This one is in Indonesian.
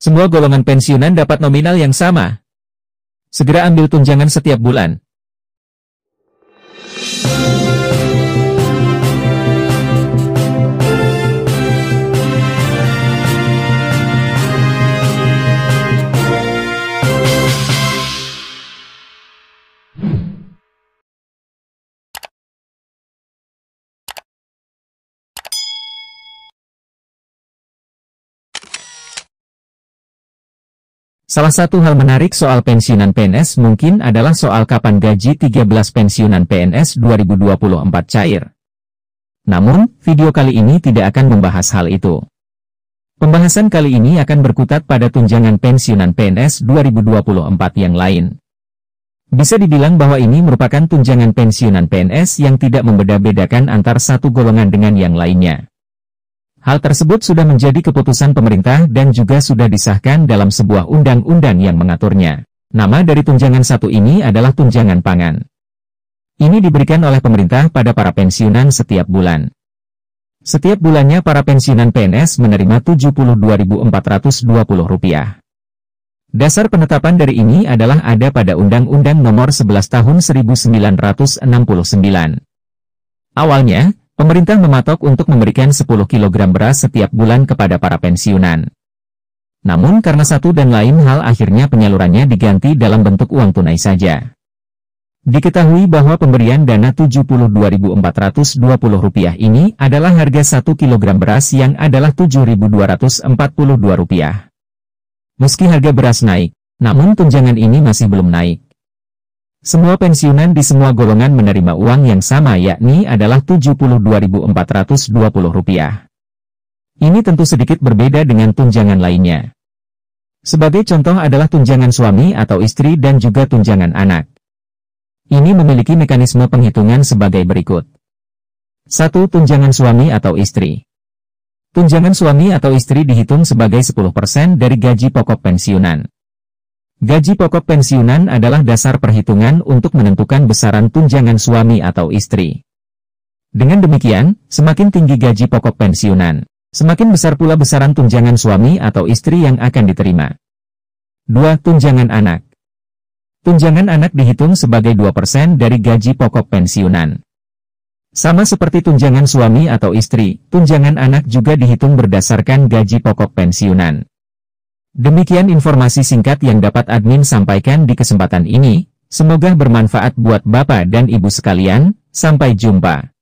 Semua golongan pensiunan dapat nominal yang sama. Segera ambil tunjangan setiap bulan. Salah satu hal menarik soal pensiunan PNS mungkin adalah soal kapan gaji 13 pensiunan PNS 2024 cair. Namun, video kali ini tidak akan membahas hal itu. Pembahasan kali ini akan berkutat pada tunjangan pensiunan PNS 2024 yang lain. Bisa dibilang bahwa ini merupakan tunjangan pensiunan PNS yang tidak membeda-bedakan antar satu golongan dengan yang lainnya. Hal tersebut sudah menjadi keputusan pemerintah dan juga sudah disahkan dalam sebuah undang-undang yang mengaturnya. Nama dari tunjangan satu ini adalah tunjangan pangan. Ini diberikan oleh pemerintah pada para pensiunan setiap bulan. Setiap bulannya para pensiunan PNS menerima Rp72.420. Dasar penetapan dari ini adalah ada pada Undang-Undang Nomor 11 Tahun 1969. Awalnya, Pemerintah mematok untuk memberikan 10 kg beras setiap bulan kepada para pensiunan. Namun karena satu dan lain hal akhirnya penyalurannya diganti dalam bentuk uang tunai saja. Diketahui bahwa pemberian dana Rp72.420 ini adalah harga 1 kg beras yang adalah Rp7.242. Meski harga beras naik, namun tunjangan ini masih belum naik. Semua pensiunan di semua golongan menerima uang yang sama yakni adalah Rp72.420. Ini tentu sedikit berbeda dengan tunjangan lainnya. Sebagai contoh adalah tunjangan suami atau istri dan juga tunjangan anak. Ini memiliki mekanisme penghitungan sebagai berikut. 1. Tunjangan suami atau istri. Tunjangan suami atau istri dihitung sebagai 10% dari gaji pokok pensiunan. Gaji pokok pensiunan adalah dasar perhitungan untuk menentukan besaran tunjangan suami atau istri. Dengan demikian, semakin tinggi gaji pokok pensiunan, semakin besar pula besaran tunjangan suami atau istri yang akan diterima. 2. Tunjangan anak Tunjangan anak dihitung sebagai 2% dari gaji pokok pensiunan. Sama seperti tunjangan suami atau istri, tunjangan anak juga dihitung berdasarkan gaji pokok pensiunan. Demikian informasi singkat yang dapat admin sampaikan di kesempatan ini, semoga bermanfaat buat Bapak dan Ibu sekalian, sampai jumpa.